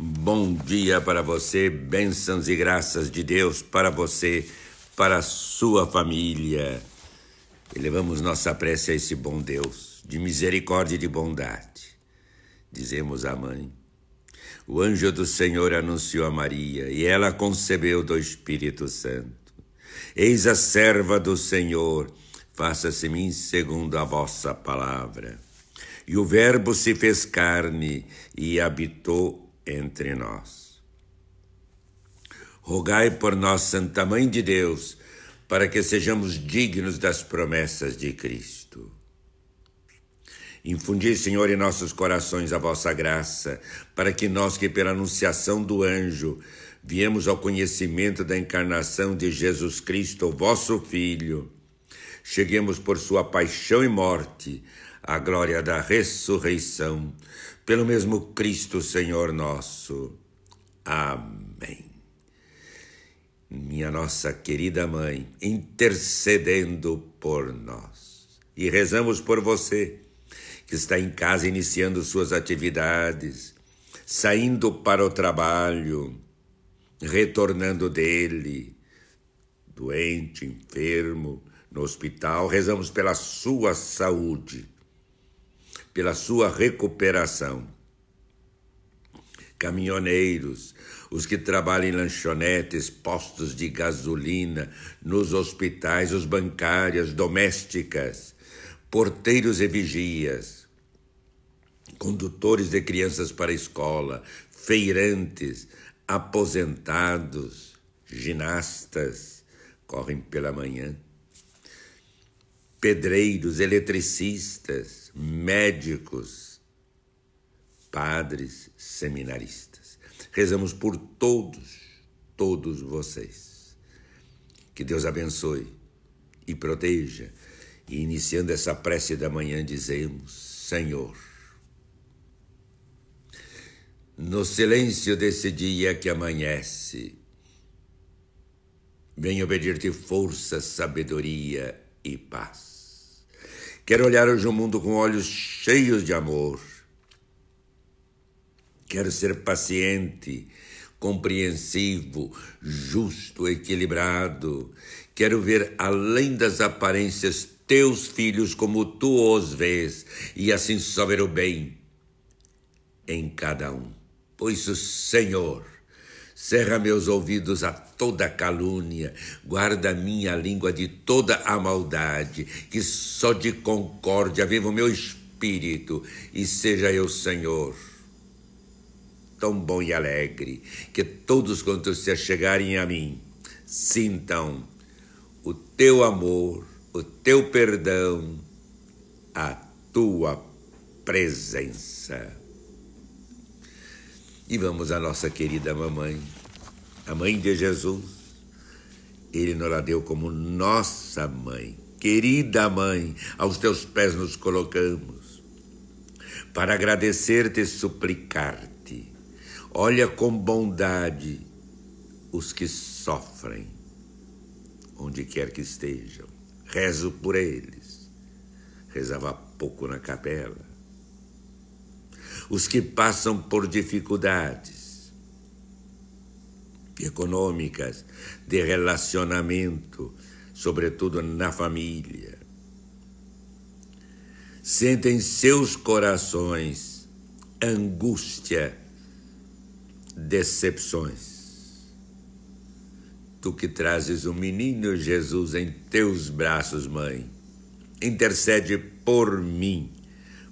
Bom dia para você, bênçãos e graças de Deus para você, para a sua família. Elevamos nossa prece a esse bom Deus, de misericórdia e de bondade. Dizemos à mãe: O anjo do Senhor anunciou a Maria, e ela concebeu do Espírito Santo. Eis a serva do Senhor, faça-se mim segundo a vossa palavra. E o Verbo se fez carne e habitou entre nós. Rogai por nós, Santa Mãe de Deus, para que sejamos dignos das promessas de Cristo. Infundi, Senhor, em nossos corações a vossa graça, para que nós, que pela anunciação do anjo, viemos ao conhecimento da encarnação de Jesus Cristo, vosso Filho, cheguemos por sua paixão e morte à glória da ressurreição pelo mesmo Cristo Senhor nosso. Amém. Minha nossa querida mãe, intercedendo por nós. E rezamos por você que está em casa iniciando suas atividades, saindo para o trabalho, retornando dele, doente, enfermo, no hospital, rezamos pela sua saúde pela sua recuperação. Caminhoneiros, os que trabalham em lanchonetes, postos de gasolina, nos hospitais, os bancários, domésticas, porteiros e vigias, condutores de crianças para a escola, feirantes, aposentados, ginastas, correm pela manhã, pedreiros, eletricistas, médicos, padres, seminaristas. Rezamos por todos, todos vocês. Que Deus abençoe e proteja. E iniciando essa prece da manhã, dizemos: Senhor, no silêncio desse dia que amanhece, venho pedir-te força, sabedoria e paz. Quero olhar hoje o mundo com olhos cheios de amor. Quero ser paciente, compreensivo, justo, equilibrado. Quero ver além das aparências teus filhos como tu os vês, e assim só ver o bem em cada um. Por isso, Senhor, cerra meus ouvidos a toda calúnia, guarda minha língua de toda a maldade, que só de concórdia viva o meu espírito, e seja eu, Senhor, tão bom e alegre, que todos quantos se chegarem a mim sintam o teu amor, o teu perdão, a tua presença. E vamos à nossa querida mamãe a mãe de Jesus, ele nos la deu como nossa mãe. Querida mãe, aos teus pés nos colocamos para agradecer-te e suplicar-te. Olha com bondade os que sofrem, onde quer que estejam. Rezo por eles. Rezava pouco na capela. Os que passam por dificuldades econômicas, de relacionamento, sobretudo na família. Sentem seus corações angústia, decepções. Tu que trazes o menino Jesus em teus braços, mãe, intercede por mim,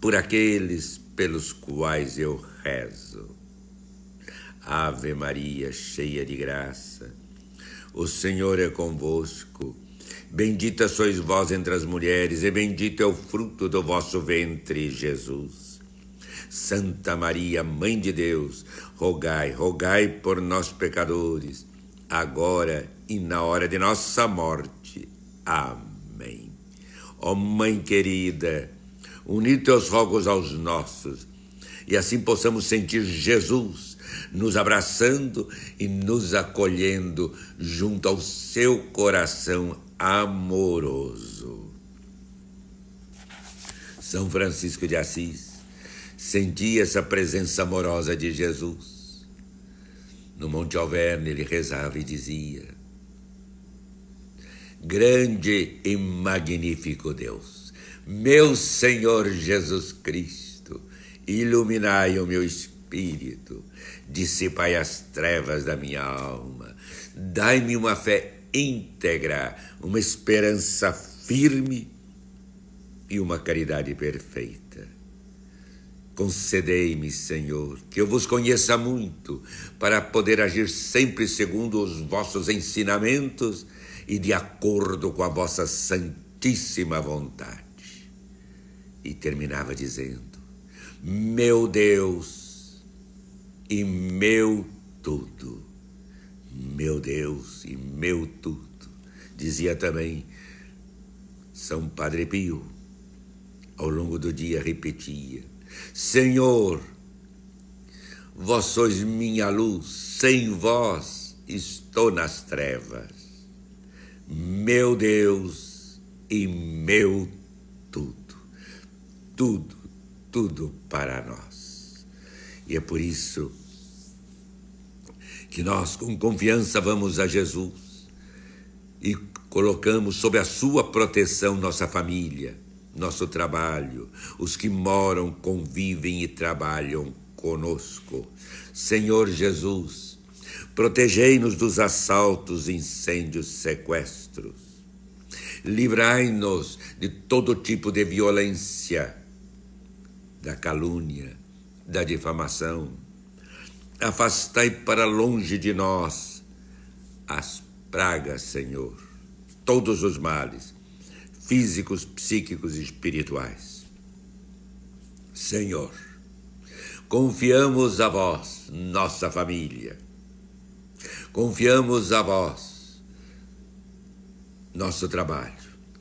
por aqueles pelos quais eu rezo. Ave Maria, cheia de graça, o Senhor é convosco. Bendita sois vós entre as mulheres, e bendito é o fruto do vosso ventre, Jesus. Santa Maria, Mãe de Deus, rogai, rogai por nós, pecadores, agora e na hora de nossa morte. Amém. Ó oh, Mãe querida, uni teus rogos aos nossos, e assim possamos sentir Jesus nos abraçando e nos acolhendo junto ao seu coração amoroso. São Francisco de Assis sentia essa presença amorosa de Jesus. No Monte Alverne ele rezava e dizia: Grande e magnífico Deus, meu Senhor Jesus Cristo, iluminai o meu espírito espírito, dissipai as trevas da minha alma, dai-me uma fé íntegra, uma esperança firme e uma caridade perfeita. Concedei-me, Senhor, que eu vos conheça muito, para poder agir sempre segundo os vossos ensinamentos e de acordo com a vossa santíssima vontade. E terminava dizendo: Meu Deus, e meu tudo. Meu Deus e meu tudo. Dizia também São Padre Pio. Ao longo do dia repetia: Senhor, vós sois minha luz, sem vós estou nas trevas. Meu Deus e meu tudo. Tudo, tudo para nós. E é por isso que nós com confiança vamos a Jesus e colocamos sob a sua proteção nossa família, nosso trabalho, os que moram, convivem e trabalham conosco. Senhor Jesus, protegei-nos dos assaltos, incêndios, sequestros. Livrai-nos de todo tipo de violência, da calúnia, da difamação afastai para longe de nós as pragas, Senhor, todos os males, físicos, psíquicos e espirituais. Senhor, confiamos a vós, nossa família, confiamos a vós, nosso trabalho,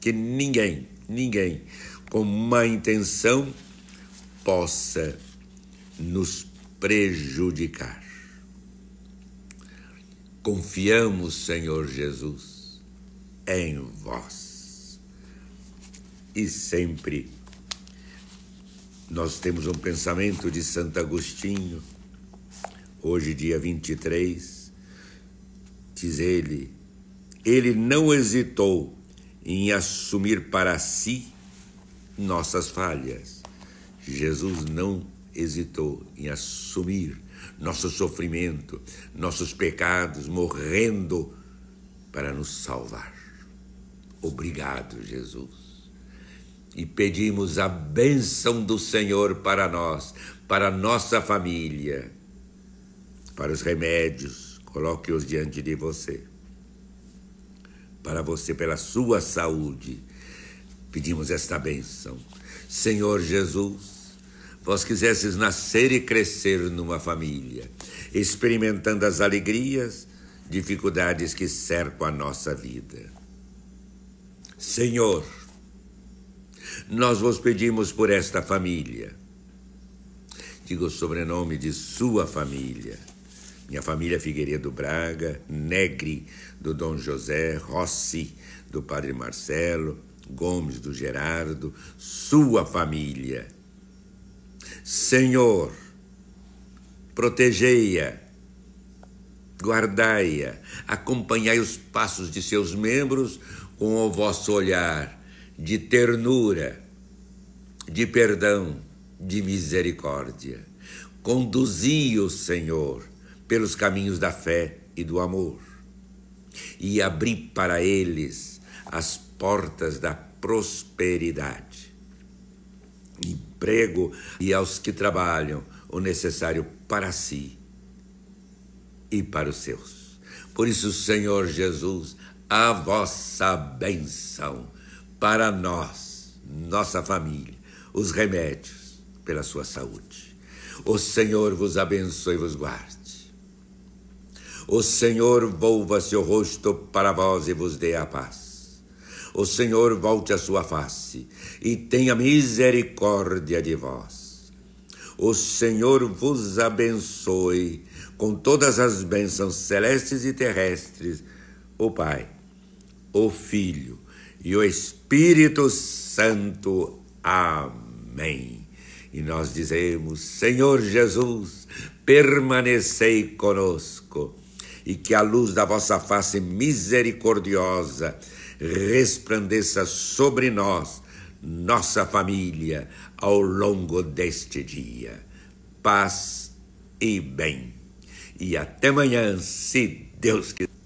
que ninguém, ninguém com má intenção possa nos prejudicar. Confiamos, Senhor Jesus, em vós. E sempre nós temos um pensamento de Santo Agostinho, hoje, dia 23, diz ele: ele não hesitou em assumir para si nossas falhas. Jesus não hesitou em assumir nosso sofrimento, nossos pecados, morrendo para nos salvar. Obrigado, Jesus. E pedimos a bênção do Senhor para nós, para nossa família, para os remédios, coloque-os diante de você. Para você, pela sua saúde, pedimos esta bênção. Senhor Jesus, vós quisesses nascer e crescer numa família, experimentando as alegrias, dificuldades que cercam a nossa vida. Senhor, nós vos pedimos por esta família. Digo o sobrenome de sua família. Minha família é Figueiredo Braga, Negre, do Dom José, Rossi, do Padre Marcelo, Gomes, do Gerardo, sua família Senhor, protegei-a, guardai-a, acompanhai os passos de seus membros com o vosso olhar de ternura, de perdão, de misericórdia. Conduzi-o, Senhor, pelos caminhos da fé e do amor, e abri para eles as portas da prosperidade. E emprego e aos que trabalham o necessário para si e para os seus. Por isso, Senhor Jesus, a vossa benção para nós, nossa família, os remédios pela sua saúde. O Senhor vos abençoe e vos guarde. O Senhor volva seu rosto para vós e vos dê a paz o Senhor volte a sua face e tenha misericórdia de vós. O Senhor vos abençoe com todas as bênçãos celestes e terrestres, o Pai, o Filho e o Espírito Santo. Amém. E nós dizemos: Senhor Jesus, permanecei conosco e que a luz da vossa face misericordiosa resplandeça sobre nós, nossa família, ao longo deste dia. Paz e bem. E até amanhã, se Deus quiser.